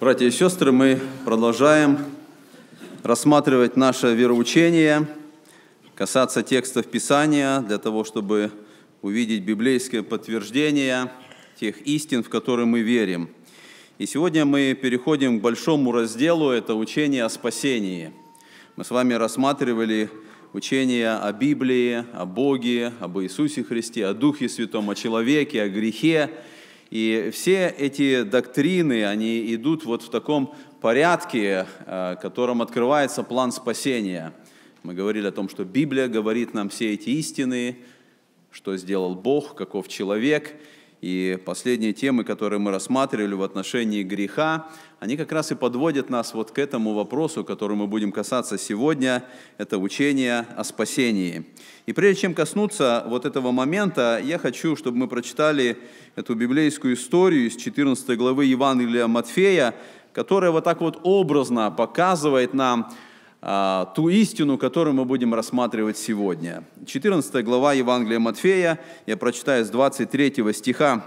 Братья и сестры, мы продолжаем рассматривать наше вероучение, касаться текстов Писания, для того, чтобы увидеть библейское подтверждение тех истин, в которые мы верим. И сегодня мы переходим к большому разделу, это учение о спасении. Мы с вами рассматривали учение о Библии, о Боге, об Иисусе Христе, о Духе Святом, о человеке, о грехе – и все эти доктрины, они идут вот в таком порядке, э, которым открывается план спасения. Мы говорили о том, что Библия говорит нам все эти истины, что сделал Бог, каков человек – и последние темы, которые мы рассматривали в отношении греха, они как раз и подводят нас вот к этому вопросу, который мы будем касаться сегодня, это учение о спасении. И прежде чем коснуться вот этого момента, я хочу, чтобы мы прочитали эту библейскую историю из 14 главы Евангелия Матфея, которая вот так вот образно показывает нам, а, ту истину, которую мы будем рассматривать сегодня. 14 глава Евангелия Матфея, я прочитаю с 23 стиха.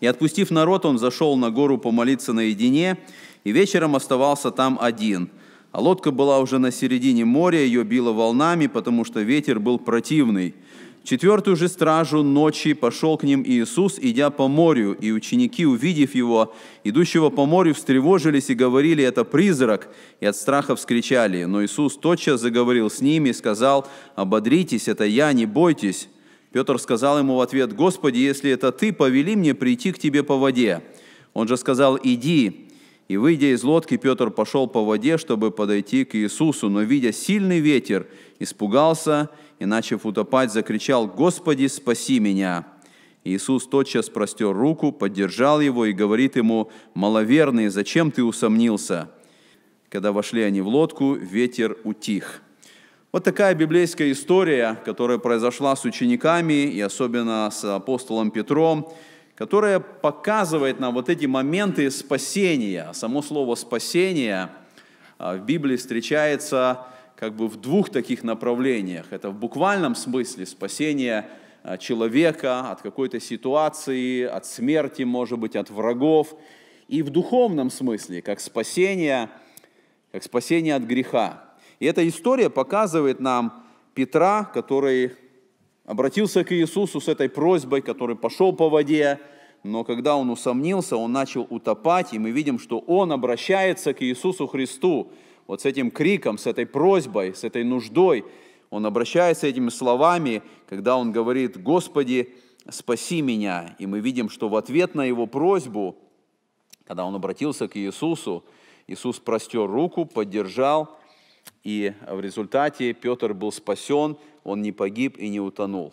«И отпустив народ, он зашел на гору помолиться наедине, и вечером оставался там один. А лодка была уже на середине моря, ее било волнами, потому что ветер был противный» четвертую же стражу ночи пошел к ним Иисус, идя по морю, и ученики, увидев его, идущего по морю, встревожились и говорили, это призрак, и от страха вскричали. Но Иисус тотчас заговорил с ними и сказал, ободритесь, это я, не бойтесь. Петр сказал ему в ответ, «Господи, если это ты, повели мне прийти к тебе по воде». Он же сказал, «Иди». И, выйдя из лодки, Петр пошел по воде, чтобы подойти к Иисусу, но, видя сильный ветер, испугался и, начав утопать, закричал «Господи, спаси меня!» Иисус тотчас простер руку, поддержал его и говорит ему «Маловерный, зачем ты усомнился?» Когда вошли они в лодку, ветер утих. Вот такая библейская история, которая произошла с учениками и особенно с апостолом Петром, которая показывает нам вот эти моменты спасения. Само слово «спасение» в Библии встречается как бы в двух таких направлениях. Это в буквальном смысле спасение а, человека от какой-то ситуации, от смерти, может быть, от врагов. И в духовном смысле, как спасение, как спасение от греха. И эта история показывает нам Петра, который обратился к Иисусу с этой просьбой, который пошел по воде, но когда он усомнился, он начал утопать, и мы видим, что он обращается к Иисусу Христу, вот с этим криком, с этой просьбой, с этой нуждой. Он обращается этими словами, когда он говорит, «Господи, спаси меня». И мы видим, что в ответ на его просьбу, когда он обратился к Иисусу, Иисус простер руку, поддержал, и в результате Петр был спасен, он не погиб и не утонул.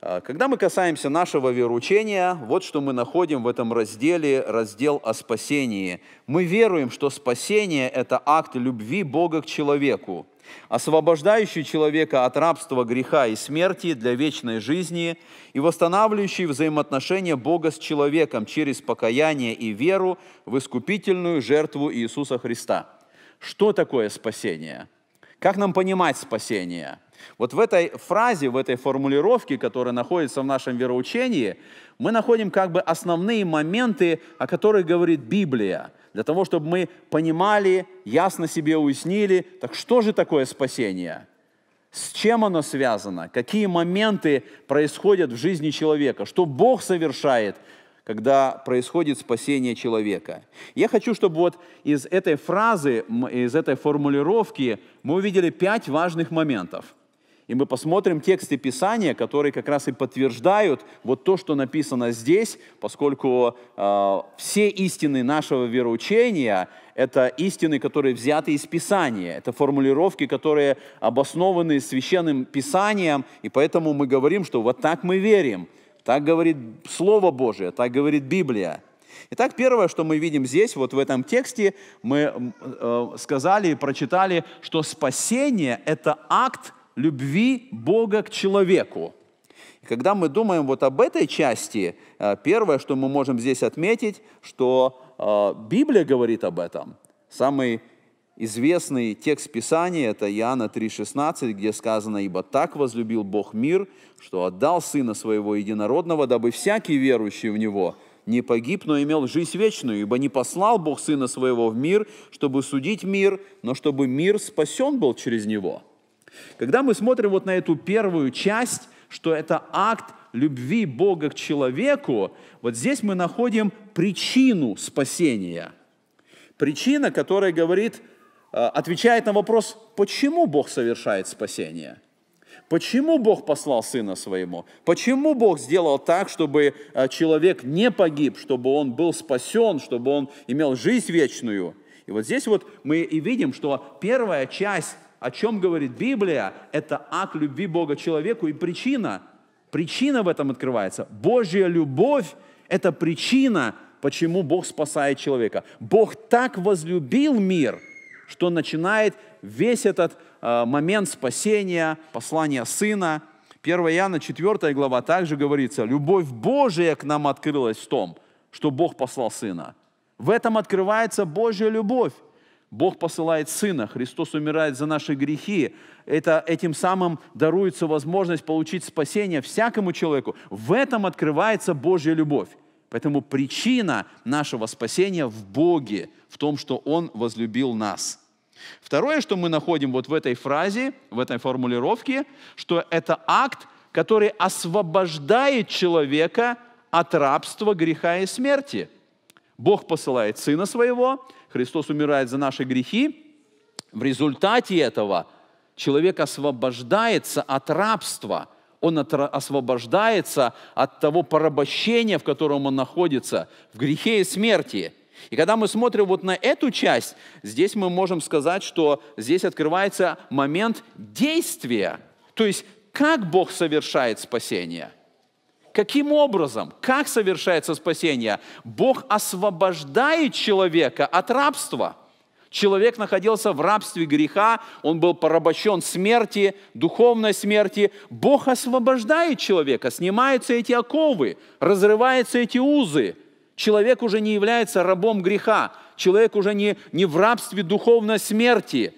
А, когда мы касаемся нашего вероучения, вот что мы находим в этом разделе, раздел о спасении. Мы веруем, что спасение – это акт любви Бога к человеку, освобождающий человека от рабства греха и смерти для вечной жизни и восстанавливающий взаимоотношения Бога с человеком через покаяние и веру в искупительную жертву Иисуса Христа. Что такое спасение? Как нам понимать спасение – вот в этой фразе, в этой формулировке, которая находится в нашем вероучении, мы находим как бы основные моменты, о которых говорит Библия, для того, чтобы мы понимали, ясно себе уяснили, так что же такое спасение? С чем оно связано? Какие моменты происходят в жизни человека? Что Бог совершает, когда происходит спасение человека. Я хочу, чтобы вот из этой фразы, из этой формулировки мы увидели пять важных моментов – и мы посмотрим тексты Писания, которые как раз и подтверждают вот то, что написано здесь, поскольку э, все истины нашего вероучения – это истины, которые взяты из Писания, это формулировки, которые обоснованы священным Писанием, и поэтому мы говорим, что вот так мы верим, так говорит Слово Божие, так говорит Библия. Итак, первое, что мы видим здесь, вот в этом тексте, мы э, сказали и прочитали, что спасение – это акт любви Бога к человеку. И когда мы думаем вот об этой части, э, первое, что мы можем здесь отметить, что э, Библия говорит об этом. Самый известный текст Писания – это Иоанна 3,16, где сказано, «Ибо так возлюбил Бог мир, что отдал Сына Своего Единородного, дабы всякий верующий в Него не погиб, но имел жизнь вечную, ибо не послал Бог Сына Своего в мир, чтобы судить мир, но чтобы мир спасен был через Него». Когда мы смотрим вот на эту первую часть, что это акт любви Бога к человеку, вот здесь мы находим причину спасения. Причина, которая говорит, э, отвечает на вопрос, почему Бог совершает спасение – Почему Бог послал Сына Своему? Почему Бог сделал так, чтобы э, человек не погиб, чтобы он был спасен, чтобы он имел жизнь вечную? И вот здесь вот мы и видим, что первая часть о чем говорит Библия? Это акт любви Бога человеку и причина. Причина в этом открывается. Божья любовь – это причина, почему Бог спасает человека. Бог так возлюбил мир, что начинает весь этот э, момент спасения, послания Сына. 1 Иоанна 4 глава также говорится, «Любовь Божия к нам открылась в том, что Бог послал Сына». В этом открывается Божья любовь. Бог посылает Сына, Христос умирает за наши грехи. Это, этим самым даруется возможность получить спасение всякому человеку. В этом открывается Божья любовь. Поэтому причина нашего спасения в Боге, в том, что Он возлюбил нас. Второе, что мы находим вот в этой фразе, в этой формулировке, что это акт, который освобождает человека от рабства греха и смерти. Бог посылает Сына Своего, Христос умирает за наши грехи, в результате этого человек освобождается от рабства, он освобождается от того порабощения, в котором он находится, в грехе и смерти. И когда мы смотрим вот на эту часть, здесь мы можем сказать, что здесь открывается момент действия, то есть как Бог совершает спасение – Каким образом? Как совершается спасение? Бог освобождает человека от рабства. Человек находился в рабстве греха, он был порабощен смерти, духовной смерти. Бог освобождает человека, снимаются эти оковы, разрываются эти узы. Человек уже не является рабом греха, человек уже не, не в рабстве духовной смерти.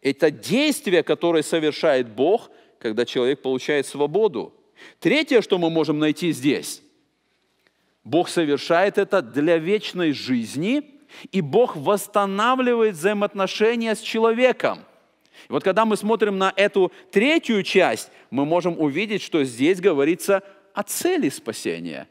Это действие, которое совершает Бог, когда человек получает свободу. Третье, что мы можем найти здесь, Бог совершает это для вечной жизни, и Бог восстанавливает взаимоотношения с человеком. И вот когда мы смотрим на эту третью часть, мы можем увидеть, что здесь говорится о цели спасения.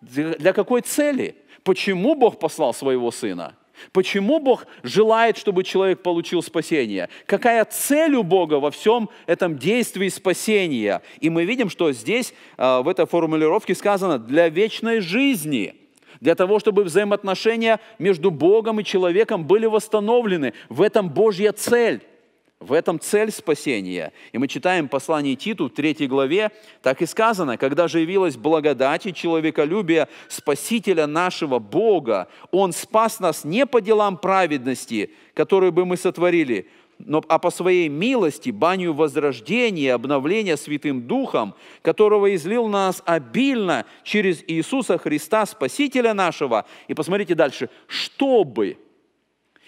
Для какой цели? Почему Бог послал своего Сына? Почему Бог желает, чтобы человек получил спасение? Какая цель у Бога во всем этом действии спасения? И мы видим, что здесь, а, в этой формулировке сказано «для вечной жизни» для того, чтобы взаимоотношения между Богом и человеком были восстановлены. В этом Божья цель. В этом цель спасения. И мы читаем послание Титу в 3 главе, так и сказано, «Когда же явилась благодать и человеколюбие Спасителя нашего Бога, Он спас нас не по делам праведности, которые бы мы сотворили, но, а по своей милости, баню возрождения, обновления Святым Духом, которого излил на нас обильно через Иисуса Христа, Спасителя нашего». И посмотрите дальше. «Чтобы...»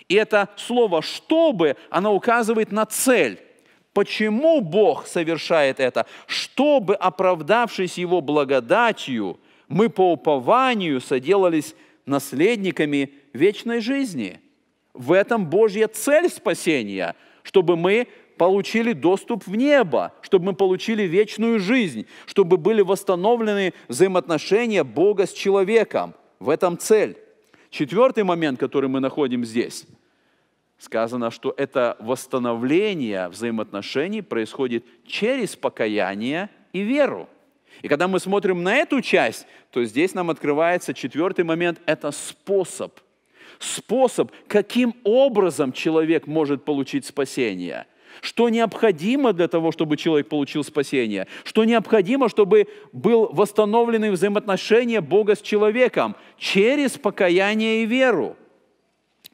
И это слово «чтобы», оно указывает на цель. Почему Бог совершает это? Чтобы, оправдавшись Его благодатью, мы по упованию соделались наследниками вечной жизни. В этом Божья цель спасения, чтобы мы получили доступ в небо, чтобы мы получили вечную жизнь, чтобы были восстановлены взаимоотношения Бога с человеком. В этом цель. Четвертый момент, который мы находим здесь сказано, что это восстановление взаимоотношений происходит через покаяние и веру. И когда мы смотрим на эту часть, то здесь нам открывается четвертый момент – это способ. Способ, каким образом человек может получить спасение. Что необходимо для того, чтобы человек получил спасение? Что необходимо, чтобы был восстановлены взаимоотношения Бога с человеком через покаяние и веру?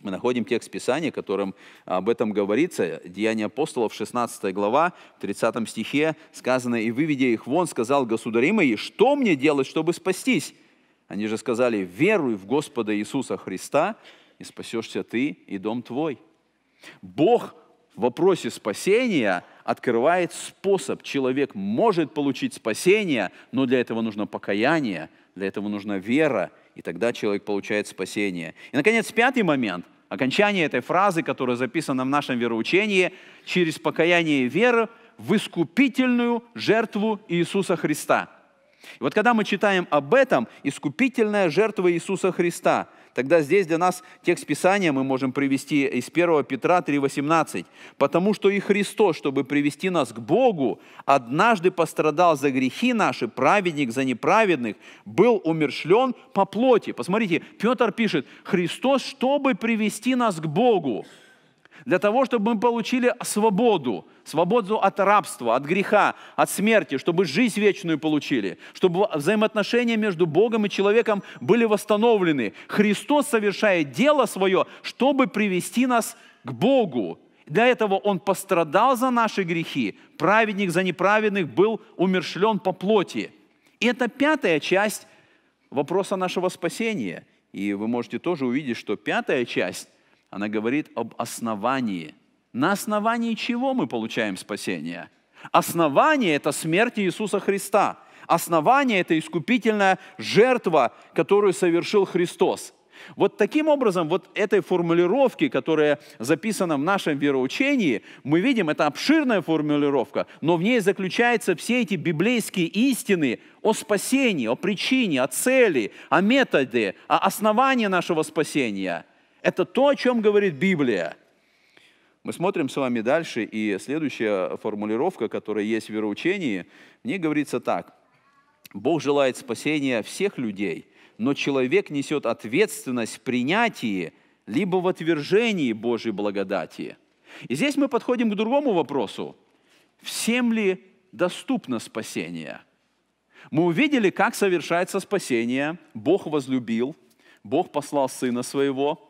мы находим текст Писания, которым а, об этом говорится. Деяния апостолов, 16 глава, в 30 стихе сказано, «И выведя их вон, сказал государи мои, что мне делать, чтобы спастись?» Они же сказали, «Веруй в Господа Иисуса Христа, и спасешься ты и дом твой». Бог в вопросе спасения открывает способ. Человек может получить спасение, но для этого нужно покаяние, для этого нужна вера – и тогда человек получает спасение. И, наконец, пятый момент – окончание этой фразы, которая записана в нашем вероучении, через покаяние веры в искупительную жертву Иисуса Христа. И вот когда мы читаем об этом, искупительная жертва Иисуса Христа – Тогда здесь для нас текст Писания мы можем привести из 1 Петра 3,18. «Потому что и Христос, чтобы привести нас к Богу, однажды пострадал за грехи наши, праведник за неправедных, был умершлен по плоти». Посмотрите, Петр пишет, «Христос, чтобы привести нас к Богу» для того, чтобы мы получили свободу, свободу от рабства, от греха, от смерти, чтобы жизнь вечную получили, чтобы взаимоотношения между Богом и человеком были восстановлены. Христос совершает дело свое, чтобы привести нас к Богу. Для этого Он пострадал за наши грехи, праведник за неправедных был умершлен по плоти. И это пятая часть вопроса нашего спасения. И вы можете тоже увидеть, что пятая часть она говорит об основании. На основании чего мы получаем спасение? Основание – это смерть Иисуса Христа. Основание – это искупительная жертва, которую совершил Христос. Вот таким образом, вот этой формулировки, которая записана в нашем вероучении, мы видим, это обширная формулировка, но в ней заключаются все эти библейские истины о спасении, о причине, о цели, о методе, о основании нашего спасения – это то, о чем говорит Библия. Мы смотрим с вами дальше, и следующая формулировка, которая есть в вероучении, мне говорится так. Бог желает спасения всех людей, но человек несет ответственность в принятии либо в отвержении Божьей благодати. И здесь мы подходим к другому вопросу. Всем ли доступно спасение? Мы увидели, как совершается спасение. Бог возлюбил, Бог послал Сына Своего –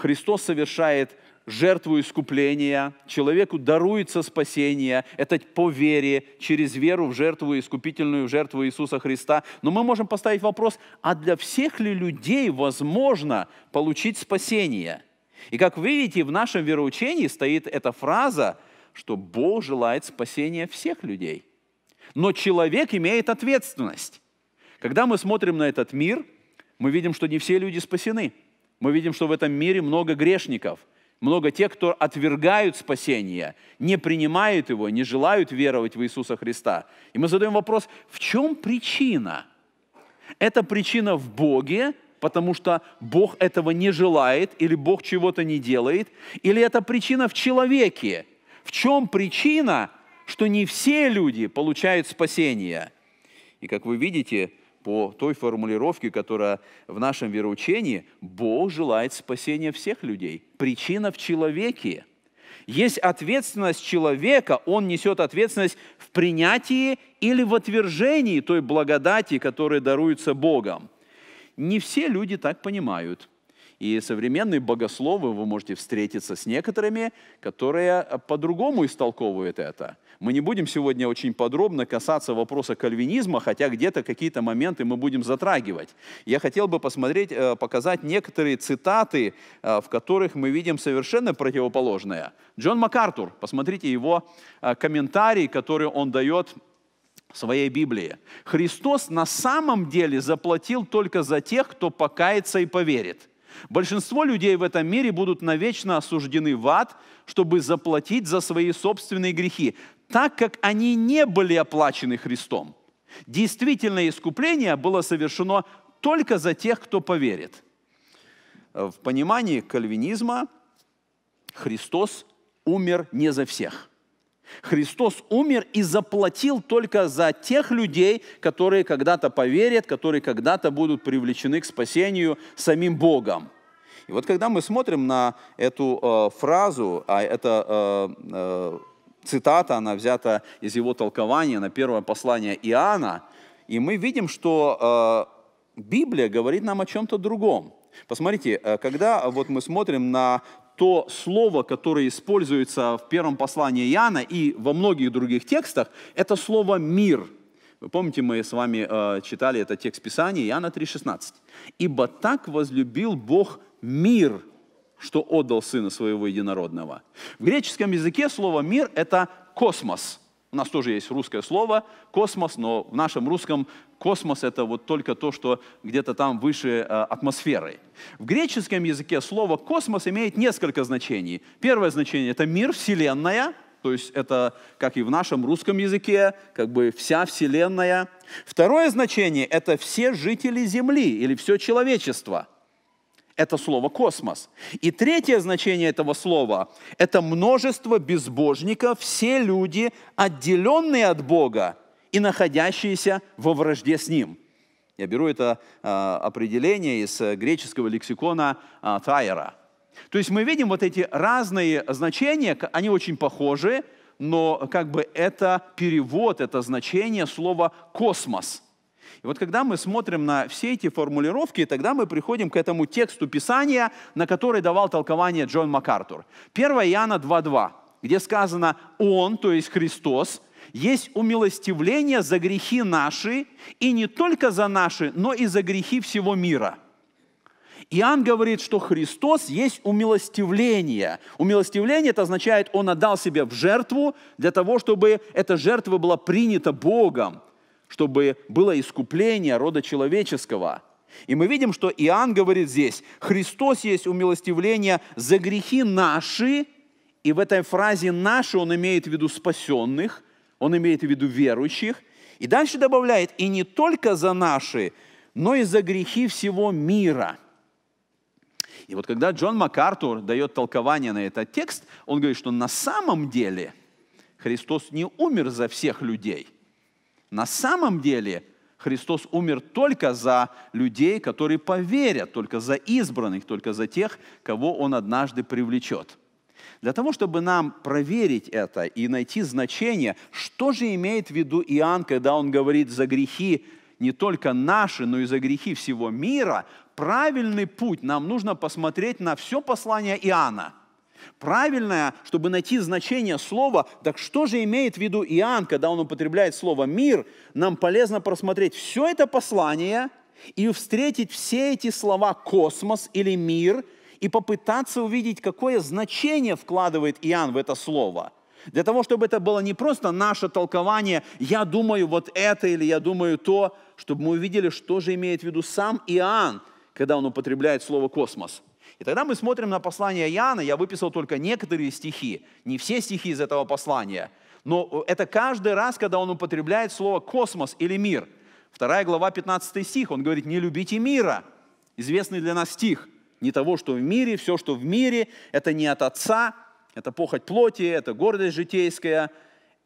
Христос совершает жертву искупления, человеку даруется спасение, это по вере, через веру в жертву искупительную, жертву Иисуса Христа. Но мы можем поставить вопрос, а для всех ли людей возможно получить спасение? И как вы видите, в нашем вероучении стоит эта фраза, что Бог желает спасения всех людей. Но человек имеет ответственность. Когда мы смотрим на этот мир, мы видим, что не все люди спасены – мы видим, что в этом мире много грешников, много тех, кто отвергают спасение, не принимают его, не желают веровать в Иисуса Христа. И мы задаем вопрос, в чем причина? Это причина в Боге, потому что Бог этого не желает, или Бог чего-то не делает, или это причина в человеке? В чем причина, что не все люди получают спасение? И как вы видите, по той формулировке, которая в нашем вероучении, Бог желает спасения всех людей. Причина в человеке. Есть ответственность человека, он несет ответственность в принятии или в отвержении той благодати, которая даруется Богом. Не все люди так понимают. И современные богословы, вы можете встретиться с некоторыми, которые по-другому истолковывают это. Мы не будем сегодня очень подробно касаться вопроса кальвинизма, хотя где-то какие-то моменты мы будем затрагивать. Я хотел бы посмотреть, э, показать некоторые цитаты, э, в которых мы видим совершенно противоположное. Джон МакАртур, посмотрите его э, комментарий, который он дает своей Библии. Христос на самом деле заплатил только за тех, кто покается и поверит. Большинство людей в этом мире будут навечно осуждены в ад, чтобы заплатить за свои собственные грехи так как они не были оплачены Христом. Действительное искупление было совершено только за тех, кто поверит. Э, в понимании кальвинизма Христос умер не за всех. Христос умер и заплатил только за тех людей, которые когда-то поверят, которые когда-то будут привлечены к спасению самим Богом. И вот когда мы смотрим на эту э, фразу, а это э, э, цитата, она взята из его толкования на первое послание Иоанна, и мы видим, что э, Библия говорит нам о чем-то другом. Посмотрите, э, когда вот мы смотрим на то слово, которое используется в первом послании Иоанна и во многих других текстах, это слово «мир». Вы помните, мы с вами э, читали этот текст Писания, Иоанна 3,16. «Ибо так возлюбил Бог мир, что отдал Сына Своего Единородного. В греческом языке слово «мир» — это «космос». У нас тоже есть русское слово «космос», но в нашем русском космос — это вот только то, что где-то там выше э, атмосферы. В греческом языке слово «космос» имеет несколько значений. Первое значение — это мир, вселенная, то есть это, как и в нашем русском языке, как бы вся вселенная. Второе значение — это все жители Земли или все человечество — это слово «космос». И третье значение этого слова – это множество безбожников, все люди, отделенные от Бога и находящиеся во вражде с Ним. Я беру это а, определение из э, греческого лексикона а, Тайера. То есть мы видим вот эти разные значения, они очень похожи, но как бы это перевод, это значение слова «космос». И вот когда мы смотрим на все эти формулировки, тогда мы приходим к этому тексту Писания, на который давал толкование Джон МакАртур. 1 Иоанна 2.2, где сказано «Он», то есть Христос, есть умилостивление за грехи наши, и не только за наши, но и за грехи всего мира. Иоанн говорит, что Христос есть умилостивление. Умилостивление это означает, Он отдал себя в жертву для того, чтобы эта жертва была принята Богом чтобы было искупление рода человеческого. И мы видим, что Иоанн говорит здесь, Христос есть умилостивление за грехи наши, и в этой фразе «наши» он имеет в виду спасенных, он имеет в виду верующих, и дальше добавляет, и не только за наши, но и за грехи всего мира. И вот когда Джон МакАртур дает толкование на этот текст, он говорит, что на самом деле Христос не умер за всех людей – на самом деле Христос умер только за людей, которые поверят, только за избранных, только за тех, кого Он однажды привлечет. Для того, чтобы нам проверить это и найти значение, что же имеет в виду Иоанн, когда он говорит за грехи не только наши, но и за грехи всего мира, правильный путь, нам нужно посмотреть на все послание Иоанна – Правильное, чтобы найти значение слова, так что же имеет в виду Иоанн, когда он употребляет слово «мир», нам полезно просмотреть все это послание и встретить все эти слова «космос» или «мир», и попытаться увидеть, какое значение вкладывает Иоанн в это слово. Для того, чтобы это было не просто наше толкование «я думаю вот это» или «я думаю то», чтобы мы увидели, что же имеет в виду сам Иоанн, когда он употребляет слово «космос». И тогда мы смотрим на послание Иоанна, я выписал только некоторые стихи, не все стихи из этого послания, но это каждый раз, когда он употребляет слово «космос» или «мир». Вторая глава, 15 стих, он говорит «не любите мира», известный для нас стих, не того, что в мире, все, что в мире, это не от Отца, это похоть плоти, это гордость житейская.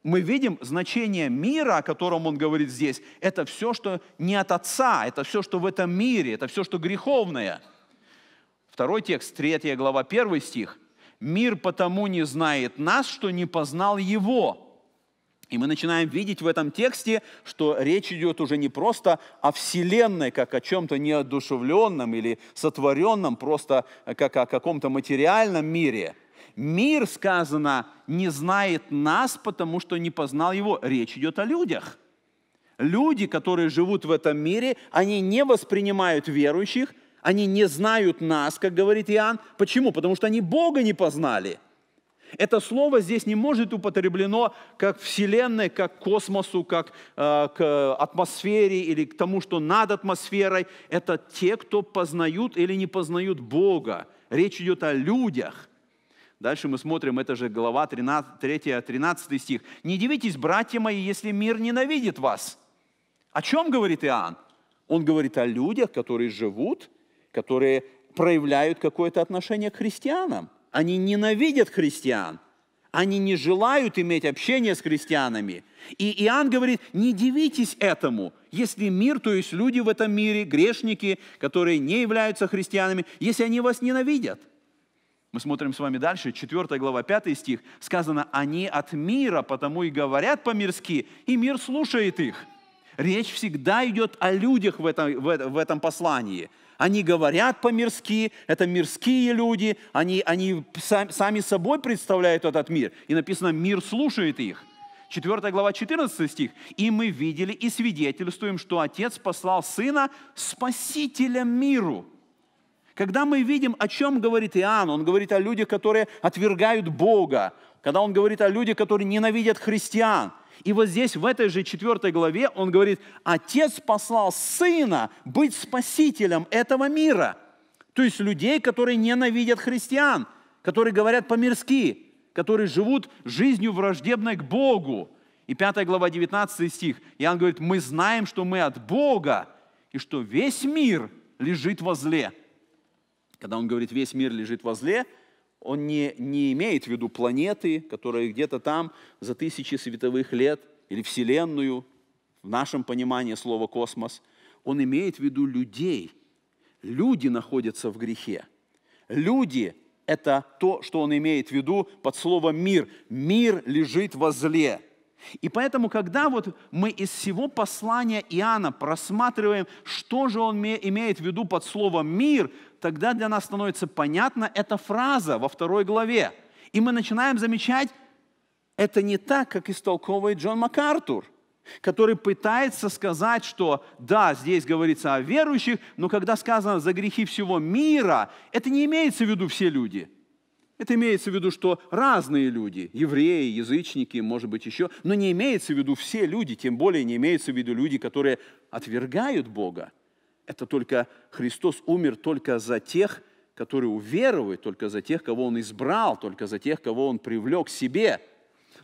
Мы видим значение мира, о котором он говорит здесь, это все, что не от Отца, это все, что в этом мире, это все, что греховное – Второй текст, третья глава, первый стих. «Мир потому не знает нас, что не познал Его». И мы начинаем видеть в этом тексте, что речь идет уже не просто о Вселенной, как о чем-то неодушевленном или сотворенном, просто как о каком-то материальном мире. Мир, сказано, не знает нас, потому что не познал его. Речь идет о людях. Люди, которые живут в этом мире, они не воспринимают верующих, они не знают нас, как говорит Иоанн. Почему? Потому что они Бога не познали. Это слово здесь не может употреблено как Вселенной, как космосу, как э, к атмосфере или к тому, что над атмосферой. Это те, кто познают или не познают Бога. Речь идет о людях. Дальше мы смотрим, это же глава 13, 3, 13 стих. «Не дивитесь, братья мои, если мир ненавидит вас». О чем говорит Иоанн? Он говорит о людях, которые живут – которые проявляют какое-то отношение к христианам. Они ненавидят христиан, они не желают иметь общение с христианами. И Иоанн говорит, не дивитесь этому, если мир, то есть люди в этом мире, грешники, которые не являются христианами, если они вас ненавидят. Мы смотрим с вами дальше, 4 глава, 5 стих. Сказано, они от мира, потому и говорят по-мирски, и мир слушает их. Речь всегда идет о людях в этом, в этом послании – они говорят по-мирски, это мирские люди, они, они сами собой представляют этот мир. И написано, мир слушает их. 4 глава, 14 стих. «И мы видели и свидетельствуем, что Отец послал Сына Спасителя миру». Когда мы видим, о чем говорит Иоанн, он говорит о людях, которые отвергают Бога, когда он говорит о людях, которые ненавидят христиан – и вот здесь, в этой же четвертой главе, он говорит, Отец послал Сына быть спасителем этого мира. То есть людей, которые ненавидят христиан, которые говорят по-мирски, которые живут жизнью враждебной к Богу. И 5 глава, 19 стих, Иоанн говорит, мы знаем, что мы от Бога, и что весь мир лежит во зле. Когда он говорит, весь мир лежит во зле – он не, не имеет в виду планеты, которые где-то там за тысячи световых лет, или Вселенную, в нашем понимании слова «космос», он имеет в виду людей. Люди находятся в грехе. Люди – это то, что он имеет в виду под словом «мир». Мир лежит во зле – и поэтому, когда вот мы из всего послания Иоанна просматриваем, что же он имеет в виду под словом «мир», тогда для нас становится понятна эта фраза во второй главе. И мы начинаем замечать, это не так, как истолковывает Джон МакАртур, который пытается сказать, что да, здесь говорится о верующих, но когда сказано «за грехи всего мира», это не имеется в виду все люди – это имеется в виду, что разные люди, евреи, язычники, может быть еще, но не имеется в виду все люди, тем более не имеется в виду люди, которые отвергают Бога. Это только Христос умер только за тех, которые уверовали, только за тех, кого Он избрал, только за тех, кого Он привлек к себе.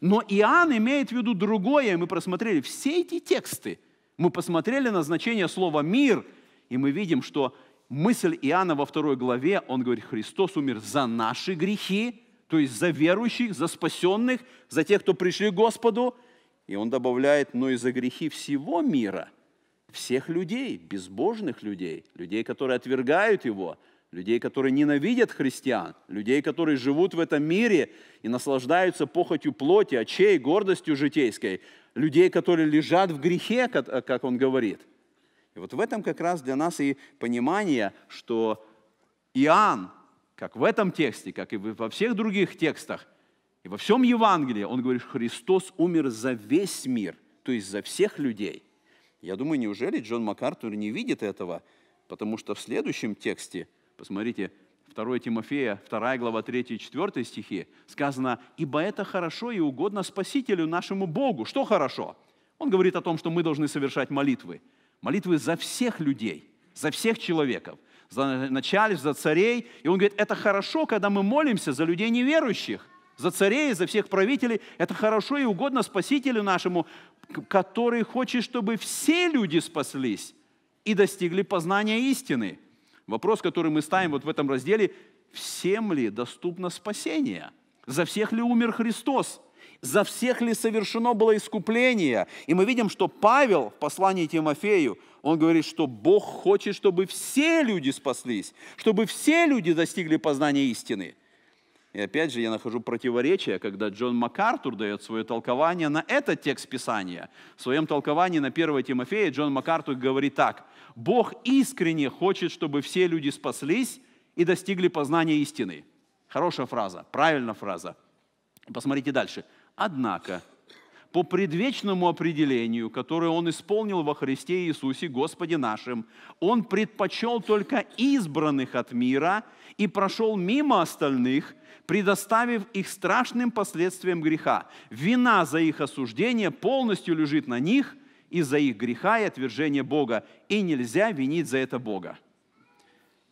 Но Иоанн имеет в виду другое, мы просмотрели все эти тексты, мы посмотрели на значение слова «мир», и мы видим, что мысль Иоанна во второй главе, он говорит, Христос умер за наши грехи, то есть за верующих, за спасенных, за тех, кто пришли к Господу. И он добавляет, но и за грехи всего мира, всех людей, безбожных людей, людей, которые отвергают Его, людей, которые ненавидят христиан, людей, которые живут в этом мире и наслаждаются похотью плоти, очей, гордостью житейской, людей, которые лежат в грехе, как он говорит – и вот в этом как раз для нас и понимание, что Иоанн, как в этом тексте, как и во всех других текстах, и во всем Евангелии, он говорит, Христос умер за весь мир, то есть за всех людей. Я думаю, неужели Джон МакАртур не видит этого? Потому что в следующем тексте, посмотрите, 2 Тимофея, 2 глава 3 и 4 стихи, сказано, «Ибо это хорошо и угодно Спасителю нашему Богу». Что хорошо? Он говорит о том, что мы должны совершать молитвы молитвы за всех людей, за всех человеков, за начальств, за царей. И он говорит, это хорошо, когда мы молимся за людей неверующих, за царей, за всех правителей. Это хорошо и угодно Спасителю нашему, который хочет, чтобы все люди спаслись и достигли познания истины. Вопрос, который мы ставим вот в этом разделе, всем ли доступно спасение? За всех ли умер Христос? за всех ли совершено было искупление? И мы видим, что Павел в послании Тимофею, он говорит, что Бог хочет, чтобы все люди спаслись, чтобы все люди достигли познания истины. И опять же, я нахожу противоречие, когда Джон МакАртур дает свое толкование на этот текст Писания. В своем толковании на 1 Тимофея Джон МакАртур говорит так. «Бог искренне хочет, чтобы все люди спаслись и достигли познания истины». Хорошая фраза, правильная фраза. Посмотрите дальше. Однако, по предвечному определению, которое Он исполнил во Христе Иисусе, Господе нашим, Он предпочел только избранных от мира и прошел мимо остальных, предоставив их страшным последствиям греха. Вина за их осуждение полностью лежит на них из-за их греха и отвержения Бога, и нельзя винить за это Бога.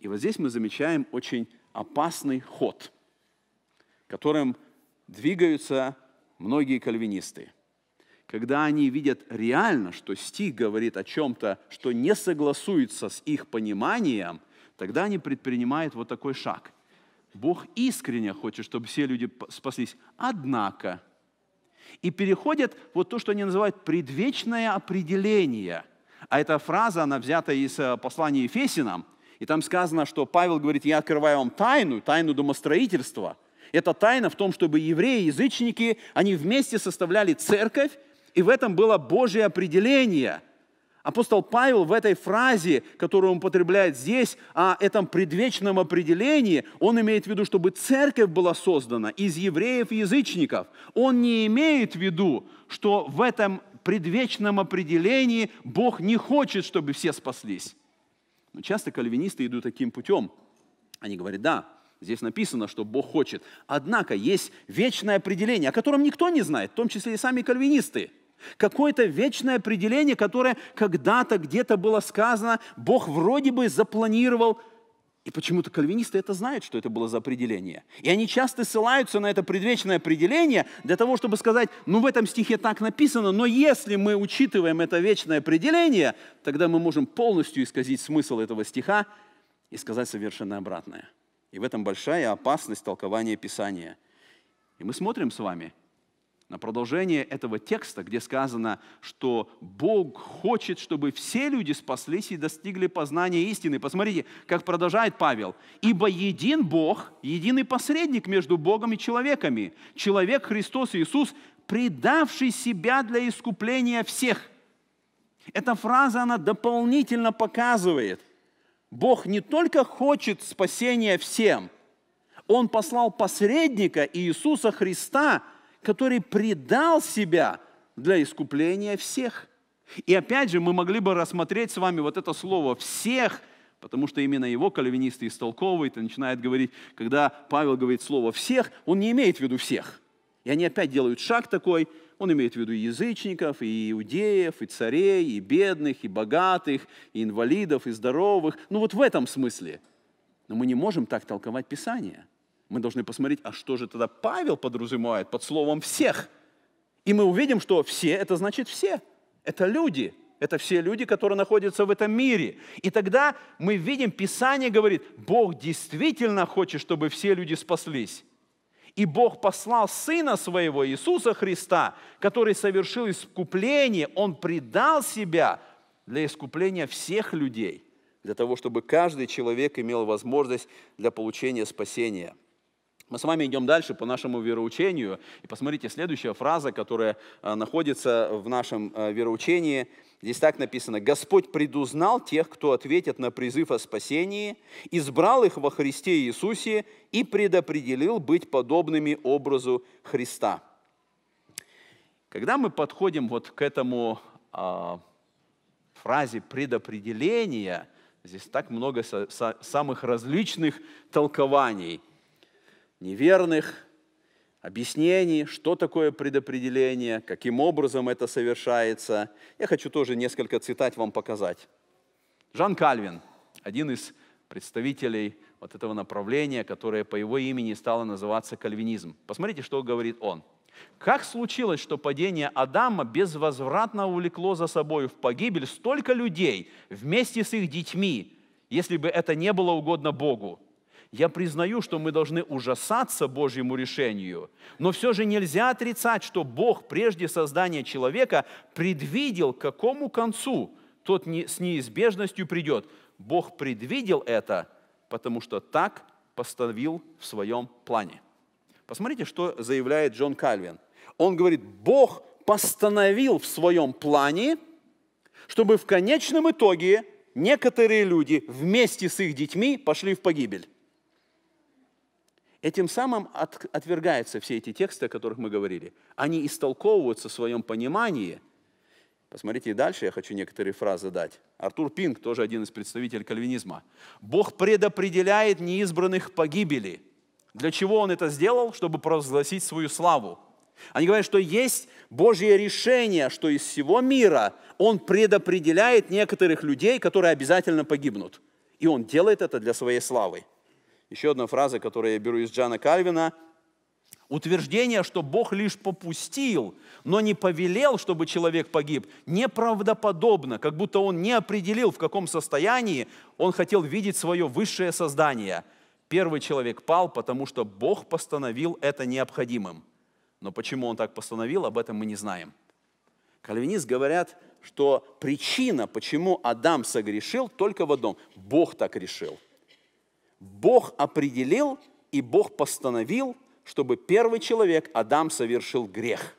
И вот здесь мы замечаем очень опасный ход, которым двигаются многие кальвинисты, когда они видят реально, что стих говорит о чем-то, что не согласуется с их пониманием, тогда они предпринимают вот такой шаг. Бог искренне хочет, чтобы все люди спаслись. Однако, и переходят вот то, что они называют предвечное определение. А эта фраза, она взята из э, послания Ефесинам, и там сказано, что Павел говорит, я открываю вам тайну, тайну домостроительства – это тайна в том, чтобы евреи, язычники, они вместе составляли церковь, и в этом было Божье определение. Апостол Павел в этой фразе, которую он употребляет здесь, о этом предвечном определении, он имеет в виду, чтобы церковь была создана из евреев и язычников. Он не имеет в виду, что в этом предвечном определении Бог не хочет, чтобы все спаслись. Но часто кальвинисты идут таким путем. Они говорят, да, Здесь написано, что Бог хочет. Однако есть вечное определение, о котором никто не знает, в том числе и сами кальвинисты. Какое-то вечное определение, которое когда-то где-то было сказано, Бог вроде бы запланировал. И почему-то кальвинисты это знают, что это было за определение. И они часто ссылаются на это предвечное определение для того, чтобы сказать, ну в этом стихе так написано, но если мы учитываем это вечное определение, тогда мы можем полностью исказить смысл этого стиха и сказать совершенно обратное – и в этом большая опасность толкования Писания. И мы смотрим с вами на продолжение этого текста, где сказано, что Бог хочет, чтобы все люди спаслись и достигли познания истины. Посмотрите, как продолжает Павел. «Ибо един Бог, единый посредник между Богом и человеками, человек Христос Иисус, предавший себя для искупления всех». Эта фраза, она дополнительно показывает, Бог не только хочет спасения всем, Он послал посредника Иисуса Христа, который предал себя для искупления всех. И опять же, мы могли бы рассмотреть с вами вот это слово «всех», потому что именно его кальвинисты истолковывают и начинают говорить, когда Павел говорит слово «всех», он не имеет в виду всех. И они опять делают шаг такой – он имеет в виду и язычников, и иудеев, и царей, и бедных, и богатых, и инвалидов, и здоровых. Ну вот в этом смысле. Но мы не можем так толковать Писание. Мы должны посмотреть, а что же тогда Павел подразумевает под словом «всех». И мы увидим, что «все» — это значит «все». Это люди, это все люди, которые находятся в этом мире. И тогда мы видим, Писание говорит, Бог действительно хочет, чтобы все люди спаслись. И Бог послал Сына Своего, Иисуса Христа, который совершил искупление. Он предал Себя для искупления всех людей, для того, чтобы каждый человек имел возможность для получения спасения. Мы с вами идем дальше по нашему вероучению. И посмотрите, следующая фраза, которая э, находится в нашем э, вероучении – Здесь так написано, Господь предузнал тех, кто ответит на призыв о спасении, избрал их во Христе Иисусе и предопределил быть подобными образу Христа. Когда мы подходим вот к этому э, фразе предопределения, здесь так много со, со, самых различных толкований, неверных, объяснений, что такое предопределение, каким образом это совершается. Я хочу тоже несколько цитат вам показать. Жан Кальвин, один из представителей вот этого направления, которое по его имени стало называться кальвинизм. Посмотрите, что говорит он. Как случилось, что падение Адама безвозвратно увлекло за собой в погибель столько людей вместе с их детьми, если бы это не было угодно Богу? Я признаю, что мы должны ужасаться Божьему решению, но все же нельзя отрицать, что Бог прежде создания человека предвидел, к какому концу тот с неизбежностью придет. Бог предвидел это, потому что так поставил в своем плане. Посмотрите, что заявляет Джон Кальвин. Он говорит, Бог постановил в своем плане, чтобы в конечном итоге некоторые люди вместе с их детьми пошли в погибель. Этим самым от, отвергаются все эти тексты, о которых мы говорили. Они истолковываются в своем понимании. Посмотрите дальше, я хочу некоторые фразы дать. Артур Пинг, тоже один из представителей кальвинизма. «Бог предопределяет неизбранных погибели». Для чего он это сделал? Чтобы провозгласить свою славу. Они говорят, что есть Божье решение, что из всего мира Он предопределяет некоторых людей, которые обязательно погибнут. И Он делает это для своей славы. Еще одна фраза, которую я беру из Джана Кальвина. Утверждение, что Бог лишь попустил, но не повелел, чтобы человек погиб, неправдоподобно, как будто он не определил, в каком состоянии он хотел видеть свое высшее создание. Первый человек пал, потому что Бог постановил это необходимым. Но почему он так постановил, об этом мы не знаем. Кальвинисты говорят, что причина, почему Адам согрешил, только в одном. Бог так решил – Бог определил и Бог постановил, чтобы первый человек, Адам, совершил грех.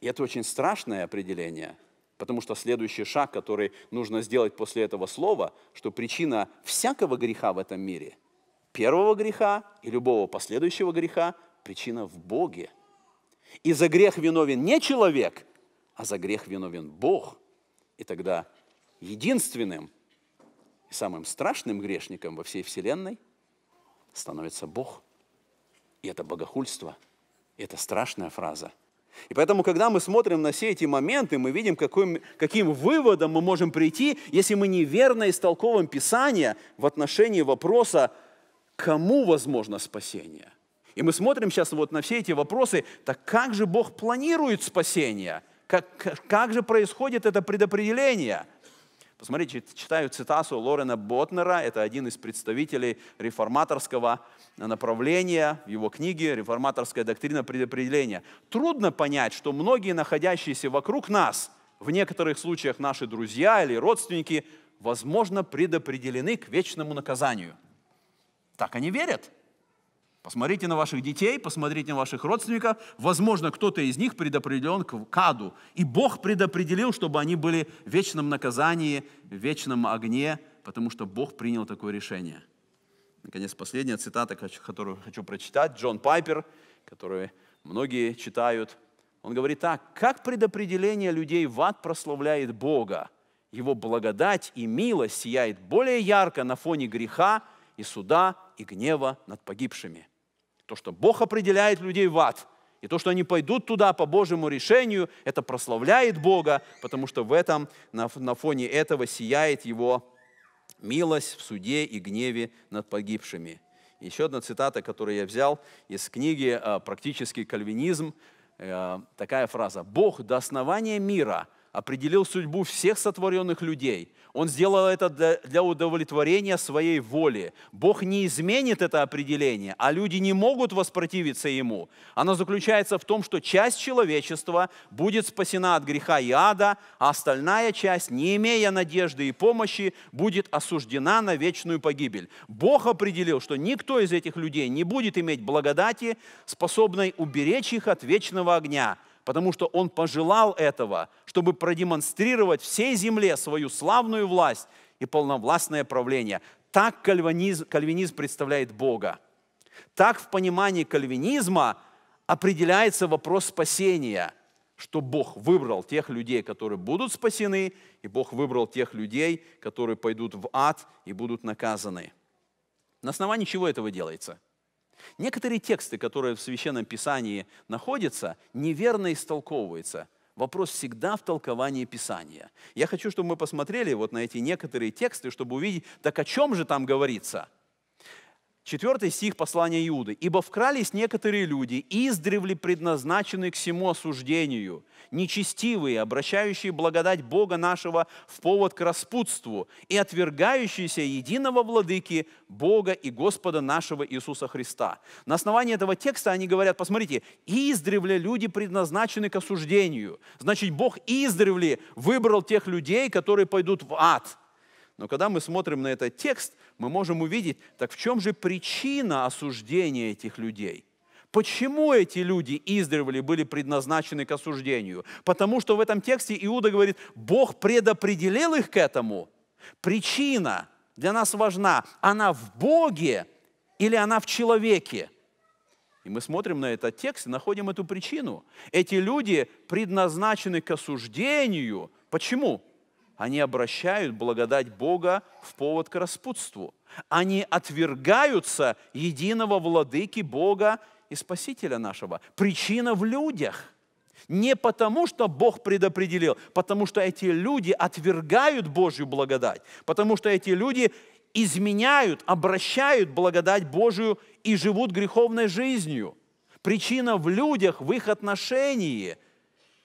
И это очень страшное определение, потому что следующий шаг, который нужно сделать после этого слова, что причина всякого греха в этом мире, первого греха и любого последующего греха, причина в Боге. И за грех виновен не человек, а за грех виновен Бог. И тогда единственным – и самым страшным грешником во всей вселенной становится Бог. И это богохульство. И это страшная фраза. И поэтому, когда мы смотрим на все эти моменты, мы видим, каким, каким выводом мы можем прийти, если мы неверно истолковываем Писание в отношении вопроса, кому возможно спасение. И мы смотрим сейчас вот на все эти вопросы, так как же Бог планирует спасение? Как, как же происходит это предопределение? Посмотрите, читаю цитату Лорена Ботнера, это один из представителей реформаторского э, направления в его книге «Реформаторская доктрина предопределения». Трудно понять, что многие находящиеся вокруг нас, в некоторых случаях наши друзья или родственники, возможно, предопределены к вечному наказанию. Так они верят – Посмотрите на ваших детей, посмотрите на ваших родственников. Возможно, кто-то из них предопределен к каду, И Бог предопределил, чтобы они были в вечном наказании, в вечном огне, потому что Бог принял такое решение. Наконец, последняя цитата, которую хочу прочитать. Джон Пайпер, которую многие читают. Он говорит так. «Как предопределение людей в ад прославляет Бога? Его благодать и милость сияет более ярко на фоне греха и суда и гнева над погибшими». То, что Бог определяет людей в ад, и то, что они пойдут туда по Божьему решению, это прославляет Бога, потому что в этом, на, на фоне этого сияет Его милость в суде и гневе над погибшими. Еще одна цитата, которую я взял из книги э, «Практический кальвинизм», э, такая фраза «Бог до основания мира – определил судьбу всех сотворенных людей. Он сделал это для удовлетворения своей воли. Бог не изменит это определение, а люди не могут воспротивиться ему. Оно заключается в том, что часть человечества будет спасена от греха и ада, а остальная часть, не имея надежды и помощи, будет осуждена на вечную погибель. Бог определил, что никто из этих людей не будет иметь благодати, способной уберечь их от вечного огня – потому что Он пожелал этого, чтобы продемонстрировать всей земле свою славную власть и полновластное правление. Так кальвинизм, кальвинизм представляет Бога. Так в понимании кальвинизма определяется вопрос спасения, что Бог выбрал тех людей, которые будут спасены, и Бог выбрал тех людей, которые пойдут в ад и будут наказаны. На основании чего этого делается – Некоторые тексты, которые в Священном Писании находятся, неверно истолковываются. Вопрос всегда в толковании Писания. Я хочу, чтобы мы посмотрели вот на эти некоторые тексты, чтобы увидеть, так о чем же там говорится – Четвертый стих послания Иуды. «Ибо вкрались некоторые люди, издревле предназначенные к всему осуждению, нечестивые, обращающие благодать Бога нашего в повод к распутству и отвергающиеся единого владыки Бога и Господа нашего Иисуса Христа». На основании этого текста они говорят, посмотрите, издревле люди предназначены к осуждению. Значит, Бог издревле выбрал тех людей, которые пойдут в ад – но когда мы смотрим на этот текст, мы можем увидеть, так в чем же причина осуждения этих людей? Почему эти люди издревле были предназначены к осуждению? Потому что в этом тексте Иуда говорит, Бог предопределил их к этому. Причина для нас важна. Она в Боге или она в человеке? И мы смотрим на этот текст и находим эту причину. Эти люди предназначены к осуждению. Почему? Они обращают благодать Бога в повод к распутству. Они отвергаются единого владыки Бога и Спасителя нашего. Причина в людях. Не потому, что Бог предопределил, потому что эти люди отвергают Божью благодать, потому что эти люди изменяют, обращают благодать Божию и живут греховной жизнью. Причина в людях, в их отношении –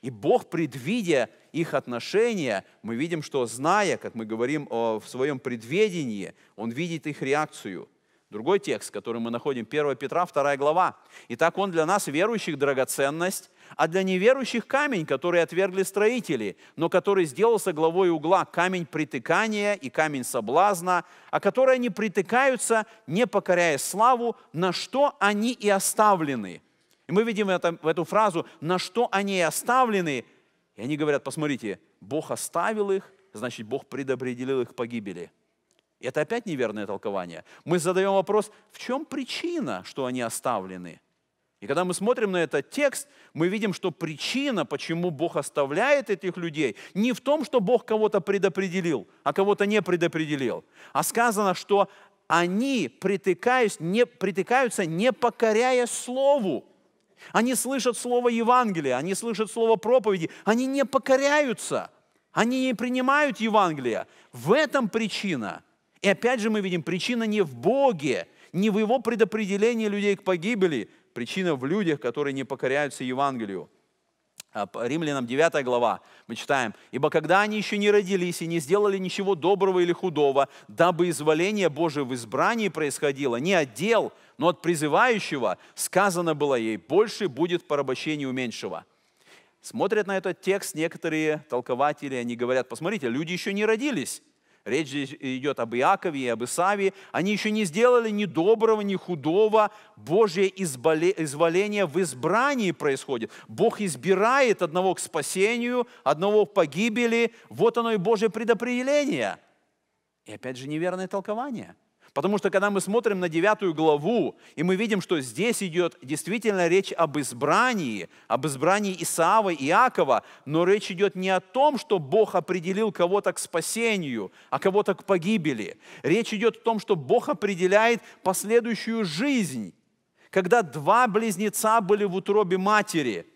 и Бог, предвидя их отношения, мы видим, что зная, как мы говорим о, в своем предведении, Он видит их реакцию. Другой текст, который мы находим, 1 Петра, 2 глава. «Итак, он для нас, верующих, драгоценность, а для неверующих камень, который отвергли строители, но который сделался главой угла, камень притыкания и камень соблазна, о а которой они притыкаются, не покоряя славу, на что они и оставлены». И мы видим в, эту фразу, на что они оставлены. И они говорят, посмотрите, Бог оставил их, значит, Бог предопределил их к погибели. Это опять неверное толкование. Мы задаем вопрос, в чем причина, что они оставлены? И когда мы смотрим на этот текст, мы видим, что причина, почему Бог оставляет этих людей, не в том, что Бог кого-то предопределил, а кого-то не предопределил, а сказано, что они, притыкаясь, не, притыкаются, не покоряя Слову. Они слышат слово Евангелия, они слышат слово проповеди, они не покоряются, они не принимают Евангелие. В этом причина. И опять же мы видим, причина не в Боге, не в его предопределении людей к погибели, причина в людях, которые не покоряются Евангелию. А Римлянам 9 глава мы читаем, «Ибо когда они еще не родились и не сделали ничего доброго или худого, дабы изволение Божие в избрании происходило, не отдел дел, но от призывающего сказано было ей, больше будет порабощение у меньшего. Смотрят на этот текст некоторые толкователи, они говорят, посмотрите, люди еще не родились. Речь здесь идет об Иакове и об Исаве. Они еще не сделали ни доброго, ни худого. Божье изволение в избрании происходит. Бог избирает одного к спасению, одного к погибели. Вот оно и Божье предопределение. И опять же неверное толкование – Потому что когда мы смотрим на девятую главу, и мы видим, что здесь идет действительно речь об избрании, об избрании Исаава и Иакова, но речь идет не о том, что Бог определил кого-то к спасению, а кого-то к погибели. Речь идет о том, что Бог определяет последующую жизнь. Когда два близнеца были в утробе матери –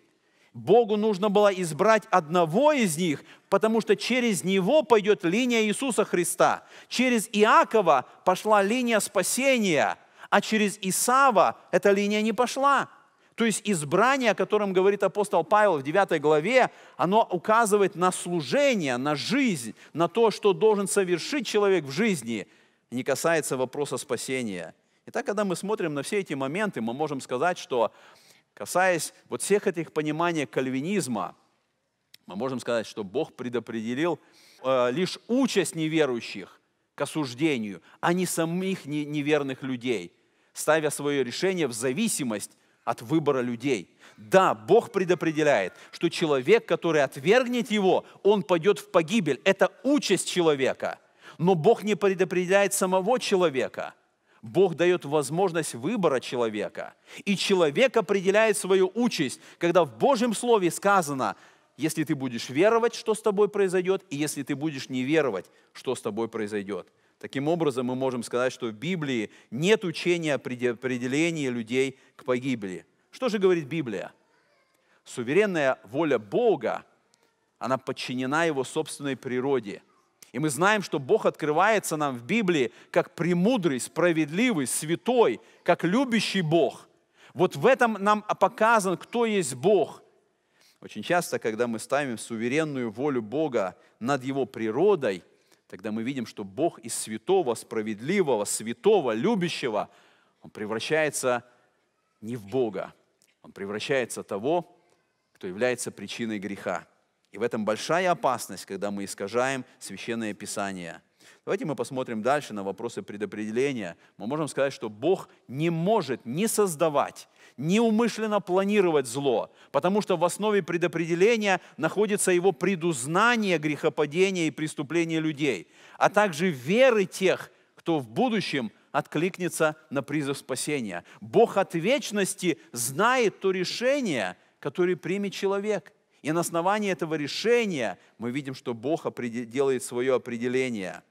Богу нужно было избрать одного из них, потому что через него пойдет линия Иисуса Христа. Через Иакова пошла линия спасения, а через Исава эта линия не пошла. То есть избрание, о котором говорит апостол Павел в 9 главе, оно указывает на служение, на жизнь, на то, что должен совершить человек в жизни, не касается вопроса спасения. Итак, когда мы смотрим на все эти моменты, мы можем сказать, что Касаясь вот всех этих пониманий кальвинизма, мы можем сказать, что Бог предопределил э, лишь участь неверующих к осуждению, а не самих неверных людей, ставя свое решение в зависимость от выбора людей. Да, Бог предопределяет, что человек, который отвергнет его, он пойдет в погибель. Это участь человека. Но Бог не предопределяет самого человека – Бог дает возможность выбора человека. И человек определяет свою участь, когда в Божьем Слове сказано, если ты будешь веровать, что с тобой произойдет, и если ты будешь не веровать, что с тобой произойдет. Таким образом, мы можем сказать, что в Библии нет учения о определения людей к погибели. Что же говорит Библия? Суверенная воля Бога, она подчинена его собственной природе – и мы знаем, что Бог открывается нам в Библии как премудрый, справедливый, святой, как любящий Бог. Вот в этом нам показан, кто есть Бог. Очень часто, когда мы ставим суверенную волю Бога над Его природой, тогда мы видим, что Бог из святого, справедливого, святого, любящего, Он превращается не в Бога, Он превращается в того, кто является причиной греха. И в этом большая опасность, когда мы искажаем священное писание. Давайте мы посмотрим дальше на вопросы предопределения. Мы можем сказать, что Бог не может не создавать, не умышленно планировать зло, потому что в основе предопределения находится его предузнание грехопадения и преступления людей, а также веры тех, кто в будущем откликнется на призыв спасения. Бог от вечности знает то решение, которое примет человек – и на основании этого решения мы видим, что Бог делает свое определение.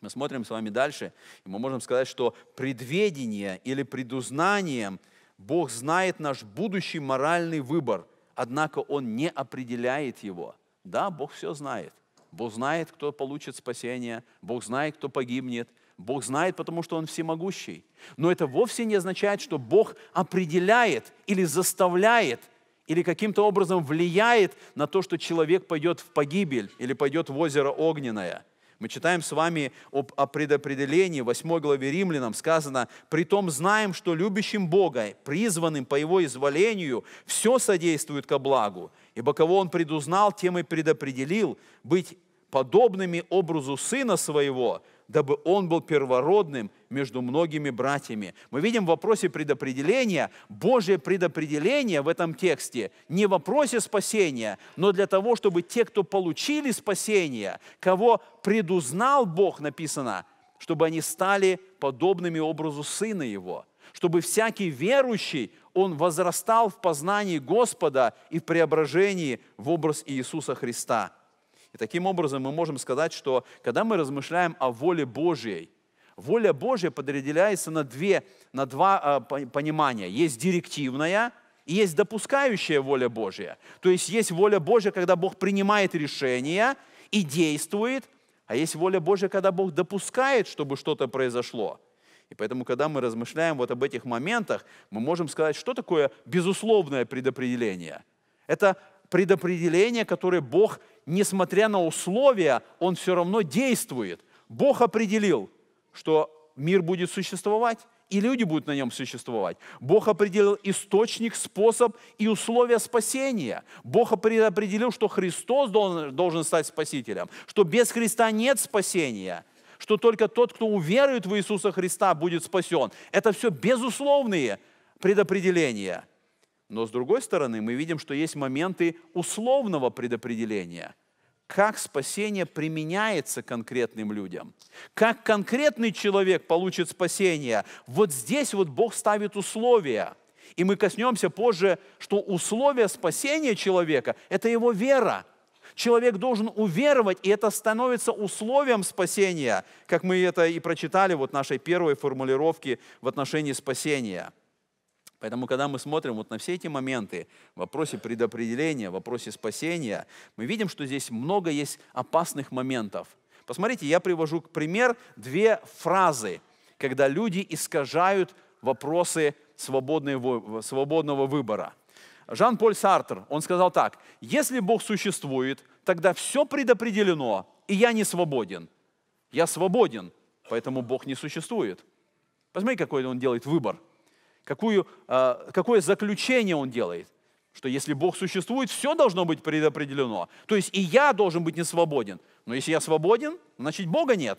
Мы смотрим с вами дальше, и мы можем сказать, что предведение или предузнанием Бог знает наш будущий моральный выбор, однако Он не определяет его. Да, Бог все знает. Бог знает, кто получит спасение, Бог знает, кто погибнет, Бог знает, потому что Он всемогущий. Но это вовсе не означает, что Бог определяет или заставляет или каким-то образом влияет на то, что человек пойдет в погибель или пойдет в озеро огненное. Мы читаем с вами об, о предопределении, 8 главе Римлянам сказано, «Притом знаем, что любящим Бога, призванным по Его изволению, все содействует ко благу, ибо кого Он предузнал, тем и предопределил быть подобными образу сына своего, дабы он был первородным между многими братьями. Мы видим в вопросе предопределения, Божье предопределение в этом тексте не в вопросе спасения, но для того, чтобы те, кто получили спасение, кого предузнал Бог, написано, чтобы они стали подобными образу Сына Его, чтобы всякий верующий, он возрастал в познании Господа и в преображении в образ Иисуса Христа – и таким образом мы можем сказать, что когда мы размышляем о воле Божьей, воля Божья подразделяется на, две, на два э, понимания. Есть директивная и есть допускающая воля Божья. То есть есть воля Божья, когда Бог принимает решения и действует, а есть воля Божья, когда Бог допускает, чтобы что-то произошло. И поэтому, когда мы размышляем вот об этих моментах, мы можем сказать, что такое безусловное предопределение. Это предопределение, которое Бог, несмотря на условия, Он все равно действует. Бог определил, что мир будет существовать, и люди будут на нем существовать. Бог определил источник, способ и условия спасения. Бог определил, что Христос должен стать спасителем, что без Христа нет спасения, что только тот, кто уверует в Иисуса Христа, будет спасен. Это все безусловные предопределения – но с другой стороны, мы видим, что есть моменты условного предопределения. Как спасение применяется конкретным людям? Как конкретный человек получит спасение? Вот здесь вот Бог ставит условия. И мы коснемся позже, что условия спасения человека – это его вера. Человек должен уверовать, и это становится условием спасения, как мы это и прочитали вот нашей первой формулировке в отношении спасения – Поэтому, когда мы смотрим вот на все эти моменты в вопросе предопределения, в вопросе спасения, мы видим, что здесь много есть опасных моментов. Посмотрите, я привожу к пример две фразы, когда люди искажают вопросы свободного выбора. Жан-Поль Сартер, он сказал так, «Если Бог существует, тогда все предопределено, и я не свободен. Я свободен, поэтому Бог не существует». Посмотри, какой он делает выбор – какую, а, какое заключение он делает. Что если Бог существует, все должно быть предопределено. То есть и я должен быть не свободен. Но если я свободен, значит Бога нет.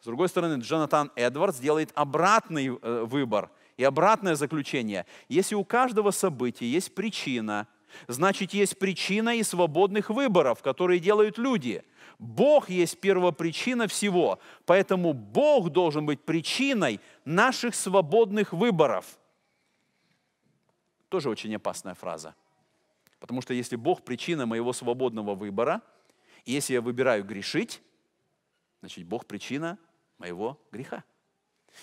С другой стороны, Джонатан Эдвардс делает обратный э, выбор и обратное заключение. Если у каждого события есть причина, значит есть причина и свободных выборов, которые делают люди – Бог есть первопричина всего, поэтому Бог должен быть причиной наших свободных выборов. Тоже очень опасная фраза. Потому что если Бог причина моего свободного выбора, и если я выбираю грешить, значит, Бог причина моего греха.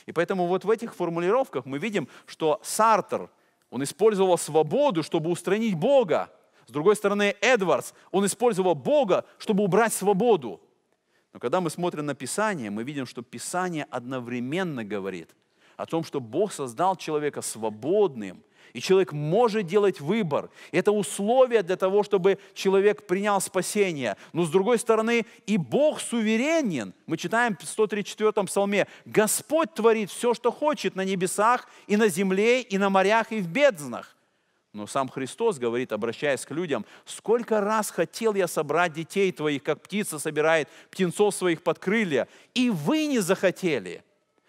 И поэтому вот в этих формулировках мы видим, что Сартер, он использовал свободу, чтобы устранить Бога. С другой стороны, Эдвардс, он использовал Бога, чтобы убрать свободу. Но когда мы смотрим на Писание, мы видим, что Писание одновременно говорит о том, что Бог создал человека свободным, и человек может делать выбор. Это условие для того, чтобы человек принял спасение. Но с другой стороны, и Бог суверенен. Мы читаем в 134-м псалме, «Господь творит все, что хочет на небесах и на земле, и на морях, и в безднах». Но сам Христос говорит, обращаясь к людям, «Сколько раз хотел я собрать детей твоих, как птица собирает птенцов своих под крылья, и вы не захотели».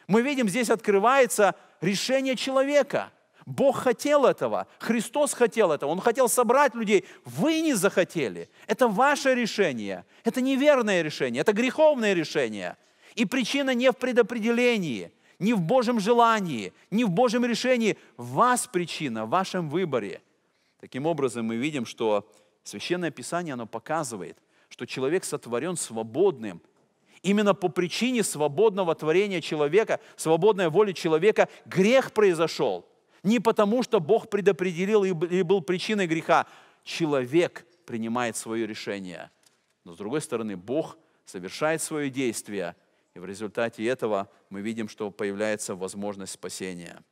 Мы видим, здесь открывается решение человека. Бог хотел этого, Христос хотел этого, Он хотел собрать людей, вы не захотели. Это ваше решение, это неверное решение, это греховное решение. И причина не в предопределении – не в Божьем желании, не в Божьем решении. В вас причина, в вашем выборе. Таким образом, мы видим, что Священное Писание, оно показывает, что человек сотворен свободным. Именно по причине свободного творения человека, свободной воли человека, грех произошел. Не потому, что Бог предопределил и был причиной греха. Человек принимает свое решение. Но с другой стороны, Бог совершает свое действие – и в результате этого мы видим, что появляется возможность спасения.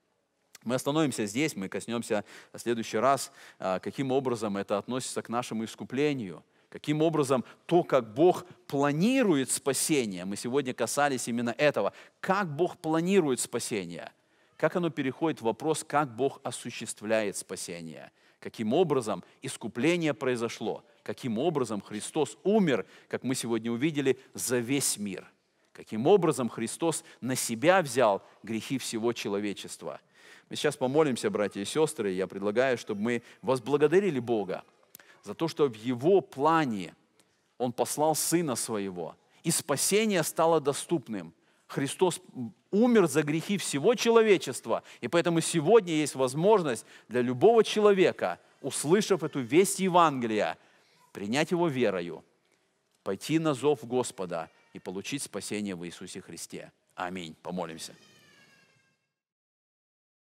Мы остановимся здесь, мы коснемся в следующий раз, а, каким образом это относится к нашему искуплению – каким образом то, как Бог планирует спасение, мы сегодня касались именно этого, как Бог планирует спасение, как оно переходит в вопрос, как Бог осуществляет спасение, каким образом искупление произошло, каким образом Христос умер, как мы сегодня увидели, за весь мир – каким образом Христос на себя взял грехи всего человечества. Мы сейчас помолимся, братья и сестры, и я предлагаю, чтобы мы возблагодарили Бога за то, что в Его плане Он послал Сына Своего, и спасение стало доступным. Христос умер за грехи всего человечества, и поэтому сегодня есть возможность для любого человека, услышав эту весть Евангелия, принять его верою, пойти на зов Господа – и получить спасение в Иисусе Христе. Аминь. Помолимся.